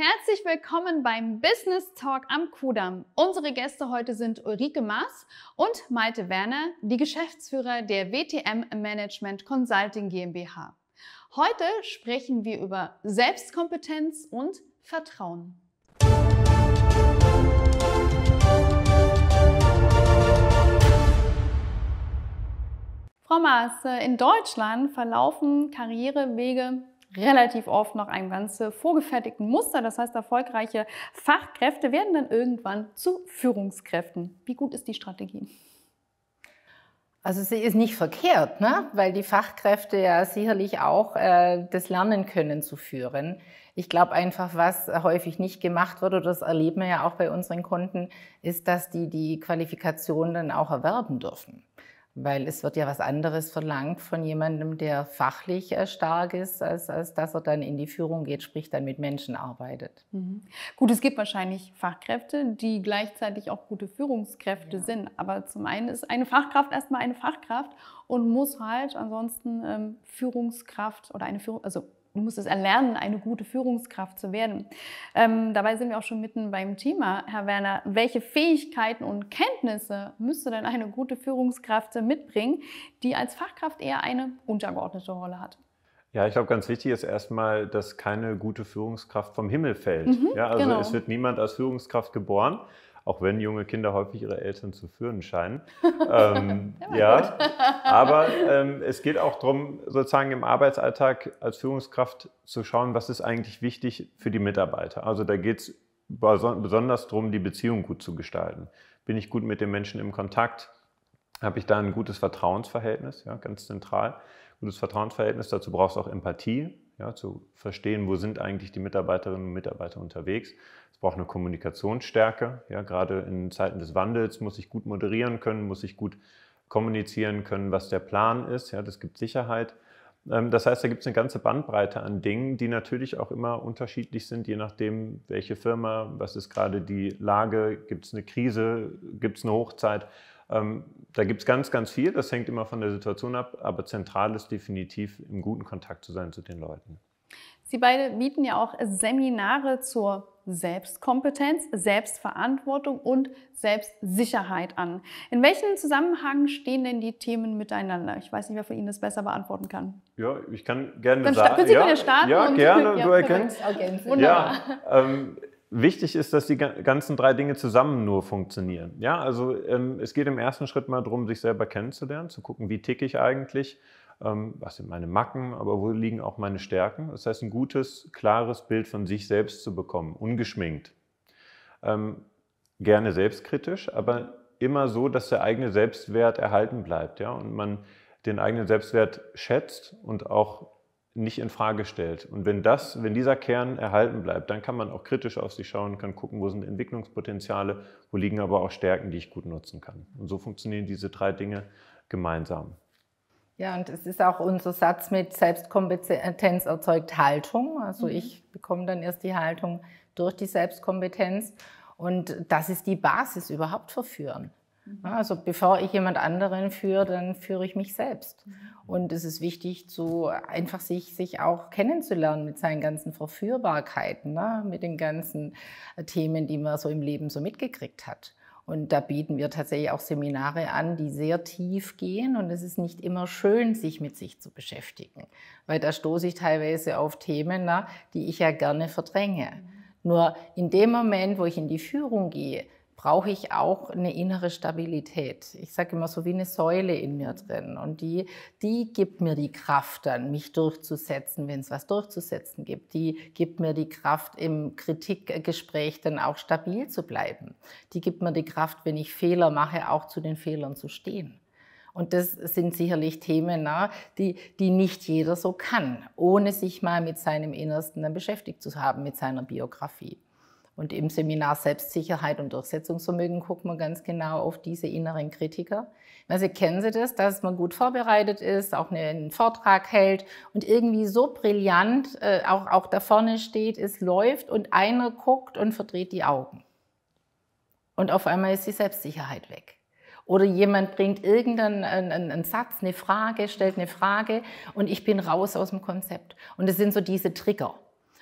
Herzlich willkommen beim Business Talk am Kudamm. Unsere Gäste heute sind Ulrike Maas und Malte Werner, die Geschäftsführer der WTM Management Consulting GmbH. Heute sprechen wir über Selbstkompetenz und Vertrauen. Frau Maas, in Deutschland verlaufen Karrierewege relativ oft noch ein ganz vorgefertigten Muster. Das heißt, erfolgreiche Fachkräfte werden dann irgendwann zu Führungskräften. Wie gut ist die Strategie? Also sie ist nicht verkehrt, ne? weil die Fachkräfte ja sicherlich auch äh, das lernen können zu führen. Ich glaube einfach, was häufig nicht gemacht wird, oder das erleben wir ja auch bei unseren Kunden, ist, dass die die Qualifikation dann auch erwerben dürfen. Weil es wird ja was anderes verlangt von jemandem, der fachlich äh, stark ist, als, als dass er dann in die Führung geht, sprich dann mit Menschen arbeitet. Mhm. Gut, es gibt wahrscheinlich Fachkräfte, die gleichzeitig auch gute Führungskräfte ja. sind. Aber zum einen ist eine Fachkraft erstmal eine Fachkraft und muss halt ansonsten ähm, Führungskraft oder eine Führung, also Du musst es erlernen, eine gute Führungskraft zu werden. Ähm, dabei sind wir auch schon mitten beim Thema, Herr Werner. Welche Fähigkeiten und Kenntnisse müsste denn eine gute Führungskraft mitbringen, die als Fachkraft eher eine untergeordnete Rolle hat? Ja, ich glaube, ganz wichtig ist erstmal, dass keine gute Führungskraft vom Himmel fällt. Mhm, ja, also genau. es wird niemand als Führungskraft geboren, auch wenn junge Kinder häufig ihre Eltern zu führen scheinen. Ähm, ja, ja aber ähm, es geht auch darum, sozusagen im Arbeitsalltag als Führungskraft zu schauen, was ist eigentlich wichtig für die Mitarbeiter. Also da geht es besonders darum, die Beziehung gut zu gestalten. Bin ich gut mit den Menschen im Kontakt? Habe ich da ein gutes Vertrauensverhältnis? Ja, ganz zentral. Gutes Vertrauensverhältnis, dazu brauchst du auch Empathie ja, zu verstehen, wo sind eigentlich die Mitarbeiterinnen und Mitarbeiter unterwegs. Es braucht eine Kommunikationsstärke. Ja, gerade in Zeiten des Wandels muss ich gut moderieren können, muss ich gut kommunizieren können, was der Plan ist. Ja, das gibt Sicherheit. Ähm, das heißt, da gibt es eine ganze Bandbreite an Dingen, die natürlich auch immer unterschiedlich sind, je nachdem, welche Firma, was ist gerade die Lage, gibt es eine Krise, gibt es eine Hochzeit. Ähm, da gibt es ganz, ganz viel. Das hängt immer von der Situation ab. Aber zentral ist definitiv, im guten Kontakt zu sein zu den Leuten. Sie beide bieten ja auch Seminare zur Selbstkompetenz, Selbstverantwortung und Selbstsicherheit an. In welchem Zusammenhang stehen denn die Themen miteinander? Ich weiß nicht, wer von Ihnen das besser beantworten kann. Ja, ich kann gerne Dann sagen. Können Sie ja, gerne starten? Ja, gerne. Ja, du erkennst. ja, ähm, Wichtig ist, dass die ganzen drei Dinge zusammen nur funktionieren. Ja, also ähm, es geht im ersten Schritt mal darum, sich selber kennenzulernen, zu gucken, wie ticke ich eigentlich, ähm, was sind meine Macken, aber wo liegen auch meine Stärken. Das heißt, ein gutes, klares Bild von sich selbst zu bekommen, ungeschminkt. Ähm, gerne selbstkritisch, aber immer so, dass der eigene Selbstwert erhalten bleibt ja? und man den eigenen Selbstwert schätzt und auch nicht in Frage stellt. Und wenn das, wenn dieser Kern erhalten bleibt, dann kann man auch kritisch auf sich schauen, kann gucken, wo sind Entwicklungspotenziale, wo liegen aber auch Stärken, die ich gut nutzen kann. Und so funktionieren diese drei Dinge gemeinsam. Ja, und es ist auch unser Satz mit Selbstkompetenz erzeugt Haltung. Also mhm. ich bekomme dann erst die Haltung durch die Selbstkompetenz. Und das ist die Basis überhaupt für Führen. Also bevor ich jemand anderen führe, dann führe ich mich selbst. Mhm. Und es ist wichtig, so einfach sich, sich auch kennenzulernen mit seinen ganzen Verführbarkeiten, ne? mit den ganzen äh, Themen, die man so im Leben so mitgekriegt hat. Und da bieten wir tatsächlich auch Seminare an, die sehr tief gehen. Und es ist nicht immer schön, sich mit sich zu beschäftigen, weil da stoße ich teilweise auf Themen, na, ne, die ich ja gerne verdränge. Mhm. Nur in dem Moment, wo ich in die Führung gehe, brauche ich auch eine innere Stabilität. Ich sage immer so wie eine Säule in mir mhm. drin. Und die, die gibt mir die Kraft dann, mich durchzusetzen, wenn es was durchzusetzen gibt. Die gibt mir die Kraft, im Kritikgespräch dann auch stabil zu bleiben. Die gibt mir die Kraft, wenn ich Fehler mache, auch zu den Fehlern zu stehen. Und das sind sicherlich Themen, die, die nicht jeder so kann, ohne sich mal mit seinem Innersten dann beschäftigt zu haben, mit seiner Biografie. Und im Seminar Selbstsicherheit und Durchsetzungsvermögen gucken wir ganz genau auf diese inneren Kritiker. Also kennen Sie das, dass man gut vorbereitet ist, auch ne, einen Vortrag hält und irgendwie so brillant äh, auch, auch da vorne steht, es läuft und einer guckt und verdreht die Augen. Und auf einmal ist die Selbstsicherheit weg. Oder jemand bringt irgendeinen einen, einen Satz, eine Frage, stellt eine Frage und ich bin raus aus dem Konzept. Und es sind so diese Trigger.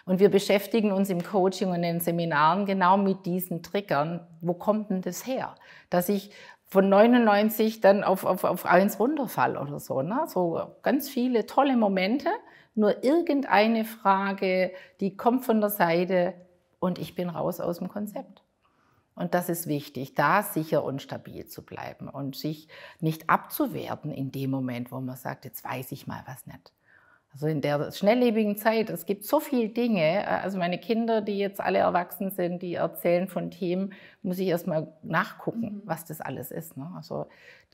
Und wir beschäftigen uns im Coaching und in Seminaren genau mit diesen Triggern. Wo kommt denn das her? Dass ich von 99 dann auf, auf, auf 1 runterfall oder so. Ne? So ganz viele tolle Momente, nur irgendeine Frage, die kommt von der Seite und ich bin raus aus dem Konzept. Und das ist wichtig, da sicher und stabil zu bleiben und sich nicht abzuwerten in dem Moment, wo man sagt, jetzt weiß ich mal was nicht. Also in der schnelllebigen Zeit, es gibt so viele Dinge. Äh, also meine Kinder, die jetzt alle erwachsen sind, die erzählen von Themen, muss ich erstmal nachgucken, mhm. was das alles ist. Ne? Also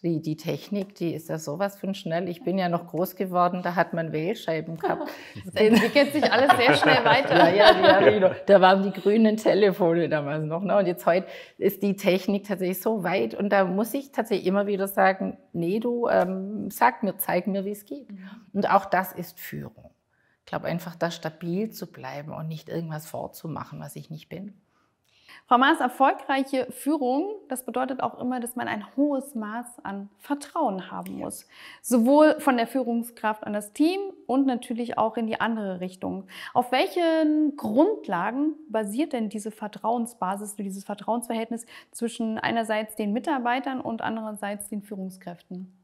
die, die Technik, die ist ja sowas von schnell. Ich bin ja noch groß geworden, da hat man Wählscheiben gehabt. Das entwickelt sich alles sehr schnell weiter. ja, ja, ja, da waren die grünen Telefone damals noch. Ne? Und jetzt heute ist die Technik tatsächlich so weit. Und da muss ich tatsächlich immer wieder sagen, nee, du, ähm, sag mir, zeig mir, wie es geht. Mhm. Und auch das ist für Führung. Ich glaube einfach, da stabil zu bleiben und nicht irgendwas vorzumachen, was ich nicht bin. Frau Maas, erfolgreiche Führung, das bedeutet auch immer, dass man ein hohes Maß an Vertrauen haben muss. Sowohl von der Führungskraft an das Team und natürlich auch in die andere Richtung. Auf welchen Grundlagen basiert denn diese Vertrauensbasis, dieses Vertrauensverhältnis zwischen einerseits den Mitarbeitern und andererseits den Führungskräften?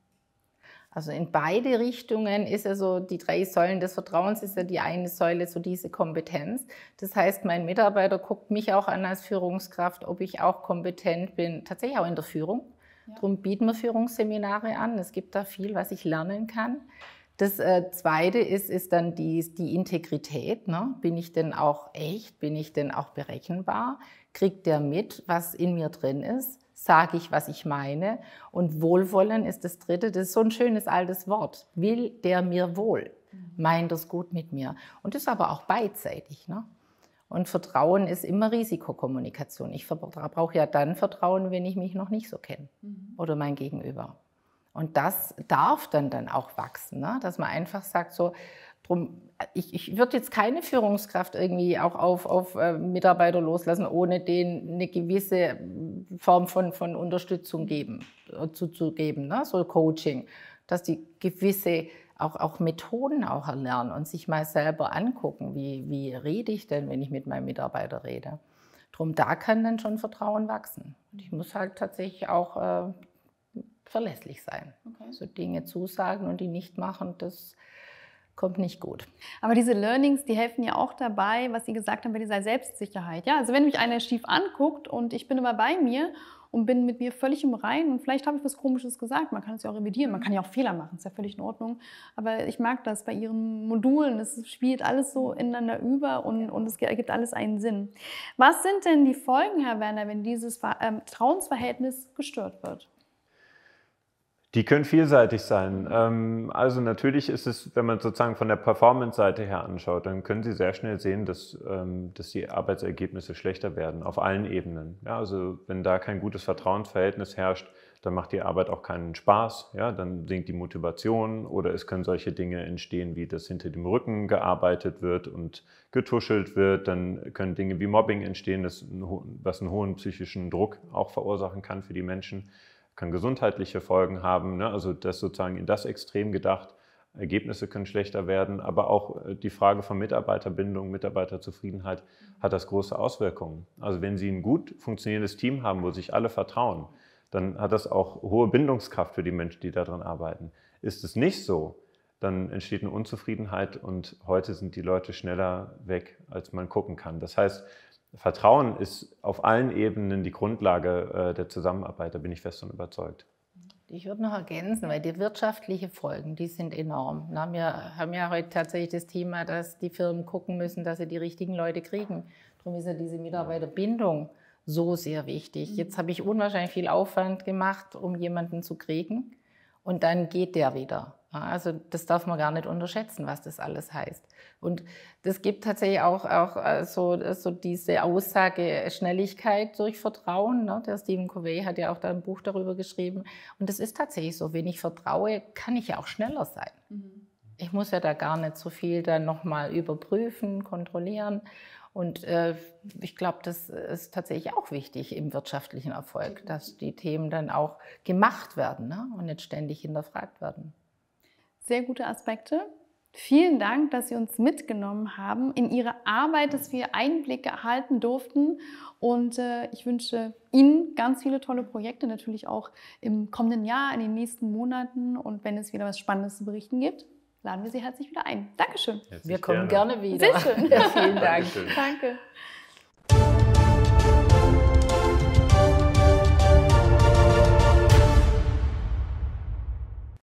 Also in beide Richtungen ist ja so, die drei Säulen des Vertrauens ist ja die eine Säule, so diese Kompetenz. Das heißt, mein Mitarbeiter guckt mich auch an als Führungskraft, ob ich auch kompetent bin, tatsächlich auch in der Führung. Ja. Darum bieten wir Führungsseminare an. Es gibt da viel, was ich lernen kann. Das äh, Zweite ist, ist dann die, die Integrität. Ne? Bin ich denn auch echt? Bin ich denn auch berechenbar? Kriegt der mit, was in mir drin ist? sage ich, was ich meine. Und Wohlwollen ist das dritte, das ist so ein schönes altes Wort. Will der mir wohl? Meint das gut mit mir? Und das ist aber auch beidseitig. Ne? Und Vertrauen ist immer Risikokommunikation. Ich brauche ja dann Vertrauen, wenn ich mich noch nicht so kenne mhm. oder mein Gegenüber. Und das darf dann dann auch wachsen, ne? dass man einfach sagt so, ich, ich würde jetzt keine Führungskraft irgendwie auch auf, auf äh, Mitarbeiter loslassen, ohne denen eine gewisse äh, Form von, von Unterstützung geben, äh, zu, zu geben, ne? so Coaching, dass die gewisse auch, auch Methoden auch erlernen und sich mal selber angucken, wie, wie rede ich denn, wenn ich mit meinem Mitarbeiter rede. Drum, da kann dann schon Vertrauen wachsen. Und ich muss halt tatsächlich auch äh, verlässlich sein. Okay. So Dinge zusagen und die nicht machen, das kommt nicht gut. Aber diese Learnings, die helfen ja auch dabei, was Sie gesagt haben bei dieser Selbstsicherheit. Ja, also wenn mich einer schief anguckt und ich bin immer bei mir und bin mit mir völlig im Reinen und vielleicht habe ich was Komisches gesagt, man kann es ja auch revidieren, man kann ja auch Fehler machen, ist ja völlig in Ordnung. Aber ich mag das bei Ihren Modulen, es spielt alles so ineinander über und, und es ergibt alles einen Sinn. Was sind denn die Folgen, Herr Werner, wenn dieses ähm, Vertrauensverhältnis gestört wird? Die können vielseitig sein. Ähm, also natürlich ist es, wenn man sozusagen von der Performance-Seite her anschaut, dann können Sie sehr schnell sehen, dass, ähm, dass die Arbeitsergebnisse schlechter werden, auf allen Ebenen. Ja, also wenn da kein gutes Vertrauensverhältnis herrscht, dann macht die Arbeit auch keinen Spaß, ja, dann sinkt die Motivation oder es können solche Dinge entstehen, wie dass hinter dem Rücken gearbeitet wird und getuschelt wird, dann können Dinge wie Mobbing entstehen, das, was einen hohen psychischen Druck auch verursachen kann für die Menschen kann gesundheitliche Folgen haben. Ne? Also das sozusagen in das Extrem gedacht. Ergebnisse können schlechter werden, aber auch äh, die Frage von Mitarbeiterbindung, Mitarbeiterzufriedenheit hat das große Auswirkungen. Also wenn Sie ein gut funktionierendes Team haben, wo sich alle vertrauen, dann hat das auch hohe Bindungskraft für die Menschen, die daran arbeiten. Ist es nicht so, dann entsteht eine Unzufriedenheit und heute sind die Leute schneller weg, als man gucken kann. Das heißt, Vertrauen ist auf allen Ebenen die Grundlage äh, der Zusammenarbeit, da bin ich fest und überzeugt. Ich würde noch ergänzen, weil die wirtschaftlichen Folgen, die sind enorm. Wir haben ja, heute tatsächlich das Thema, dass die Firmen gucken müssen, dass sie die richtigen Leute kriegen. Darum ist ja diese Mitarbeiterbindung so sehr wichtig. Jetzt habe ich unwahrscheinlich viel Aufwand gemacht, um jemanden zu kriegen und dann geht der wieder. Also das darf man gar nicht unterschätzen, was das alles heißt. Und das gibt tatsächlich auch, auch äh, so, äh, so diese Aussage äh, Schnelligkeit durch Vertrauen. Ne? Der Stephen Covey hat ja auch da ein Buch darüber geschrieben. Und das ist tatsächlich so, wenn ich vertraue, kann ich ja auch schneller sein. Mhm. Ich muss ja da gar nicht so viel dann nochmal überprüfen, kontrollieren. Und äh, ich glaube, das ist tatsächlich auch wichtig im wirtschaftlichen Erfolg, dass die Themen dann auch gemacht werden ne? und nicht ständig hinterfragt werden sehr gute Aspekte. Vielen Dank, dass Sie uns mitgenommen haben in Ihre Arbeit, dass wir Einblicke erhalten durften. Und äh, ich wünsche Ihnen ganz viele tolle Projekte, natürlich auch im kommenden Jahr, in den nächsten Monaten. Und wenn es wieder was Spannendes zu berichten gibt, laden wir Sie herzlich wieder ein. Dankeschön. Herzlich wir kommen gerne, gerne wieder. Sehr schön. Ja, vielen Dank. Danke.